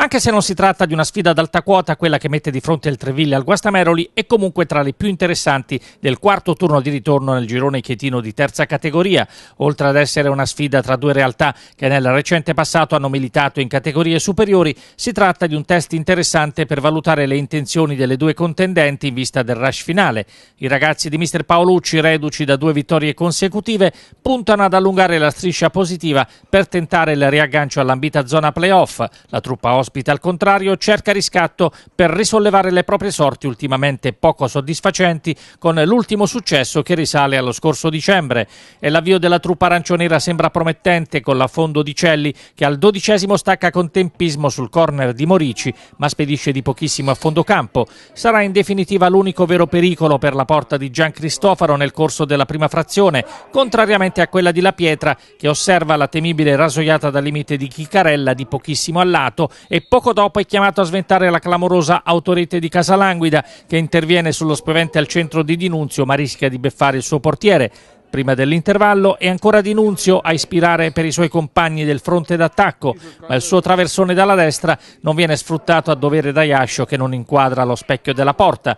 Anche se non si tratta di una sfida ad alta quota, quella che mette di fronte il Treville al Guastameroli è comunque tra le più interessanti del quarto turno di ritorno nel girone chietino di terza categoria, oltre ad essere una sfida tra due realtà che nel recente passato hanno militato in categorie superiori, si tratta di un test interessante per valutare le intenzioni delle due contendenti in vista del rush finale. I ragazzi di Mr. Paolucci, reduci da due vittorie consecutive, puntano ad allungare la striscia positiva per tentare il riaggancio all'ambita zona playoff. La truppa ospite ospita al contrario cerca riscatto per risollevare le proprie sorti ultimamente poco soddisfacenti con l'ultimo successo che risale allo scorso dicembre e l'avvio della truppa arancionera sembra promettente con l'affondo di Celli che al dodicesimo stacca con tempismo sul corner di Morici ma spedisce di pochissimo a fondo campo. Sarà in definitiva l'unico vero pericolo per la porta di Gian Cristofaro nel corso della prima frazione, contrariamente a quella di La Pietra che osserva la temibile rasoiata dal limite di Chicarella di pochissimo a lato e e poco dopo è chiamato a sventare la clamorosa autorete di Casalanguida che interviene sullo spavente al centro di Dinunzio ma rischia di beffare il suo portiere. Prima dell'intervallo è ancora Dinunzio a ispirare per i suoi compagni del fronte d'attacco, ma il suo traversone dalla destra non viene sfruttato a dovere da Iascio che non inquadra lo specchio della porta.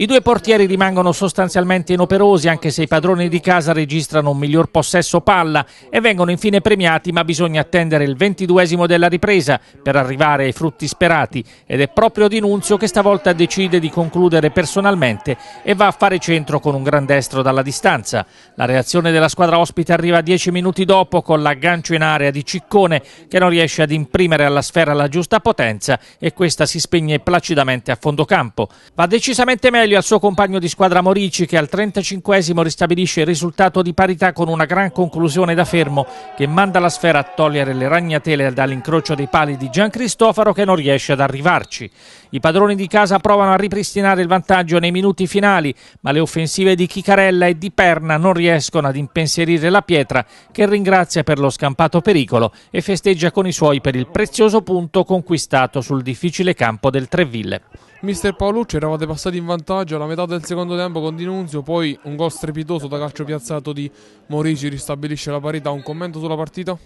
I due portieri rimangono sostanzialmente inoperosi anche se i padroni di casa registrano un miglior possesso palla e vengono infine premiati ma bisogna attendere il ventiduesimo della ripresa per arrivare ai frutti sperati ed è proprio Di Nunzio che stavolta decide di concludere personalmente e va a fare centro con un gran destro dalla distanza. La reazione della squadra ospite arriva dieci minuti dopo con l'aggancio in area di Ciccone che non riesce ad imprimere alla sfera la giusta potenza e questa si spegne placidamente a fondo campo. Va decisamente meglio risveglio al suo compagno di squadra Morici che al 35 ristabilisce il risultato di parità con una gran conclusione da fermo che manda la sfera a togliere le ragnatele dall'incrocio dei pali di Gian Cristoforo che non riesce ad arrivarci. I padroni di casa provano a ripristinare il vantaggio nei minuti finali ma le offensive di Chicarella e di Perna non riescono ad impensierire la pietra che ringrazia per lo scampato pericolo e festeggia con i suoi per il prezioso punto conquistato sul difficile campo del Treville. Mister Paolucci eravate passati in vantaggio vantaggio alla metà del secondo tempo con Dinunzio, poi un gol strepitoso da calcio piazzato di Morici ristabilisce la parità. Un commento sulla partita?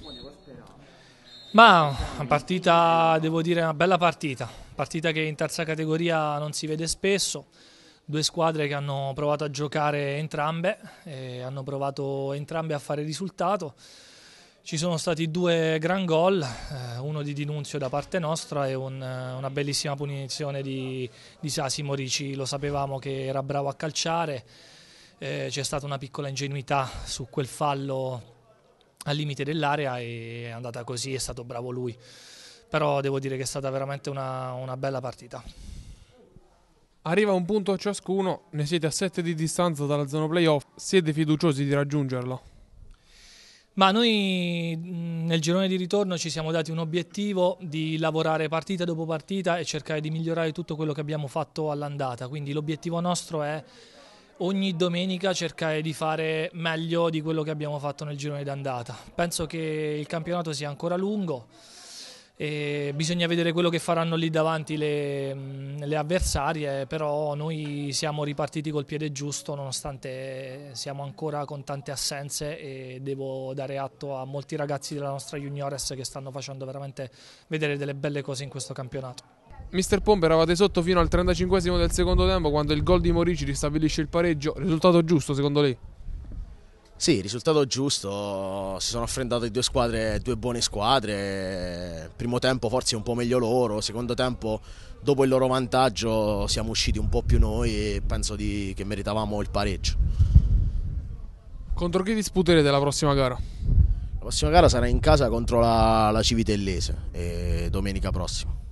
Ma una partita, devo dire, una bella partita, partita che in terza categoria non si vede spesso, due squadre che hanno provato a giocare entrambe, eh, hanno provato entrambe a fare risultato. Ci sono stati due gran gol, eh, uno di Dinunzio da parte nostra e un, eh, una bellissima punizione di, di Sasi Morici, lo sapevamo che era bravo a calciare, eh, c'è stata una piccola ingenuità su quel fallo al limite dell'area e è andata così, è stato bravo lui, però devo dire che è stata veramente una, una bella partita. Arriva un punto a ciascuno, ne siete a 7 di distanza dalla zona playoff, siete fiduciosi di raggiungerlo? Ma noi nel girone di ritorno ci siamo dati un obiettivo di lavorare partita dopo partita e cercare di migliorare tutto quello che abbiamo fatto all'andata, quindi l'obiettivo nostro è ogni domenica cercare di fare meglio di quello che abbiamo fatto nel girone d'andata. Penso che il campionato sia ancora lungo. E bisogna vedere quello che faranno lì davanti le, le, avversarie, però noi siamo ripartiti col piede giusto nonostante siamo ancora con tante assenze e devo dare atto a molti ragazzi della nostra juniores che stanno facendo veramente vedere delle belle cose in questo campionato. Mister Pompe eravate sotto fino al 35 del secondo tempo quando il gol di Morici ristabilisce il pareggio, risultato giusto secondo lei? Sì, risultato giusto, si sono affrontate due squadre, due buone squadre, primo tempo forse un po' meglio loro, secondo tempo dopo il loro vantaggio siamo usciti un po' più noi e penso di, che meritavamo il pareggio. Contro chi disputerete la prossima gara? La prossima gara sarà in casa contro la, la Civitellese eh, domenica prossima.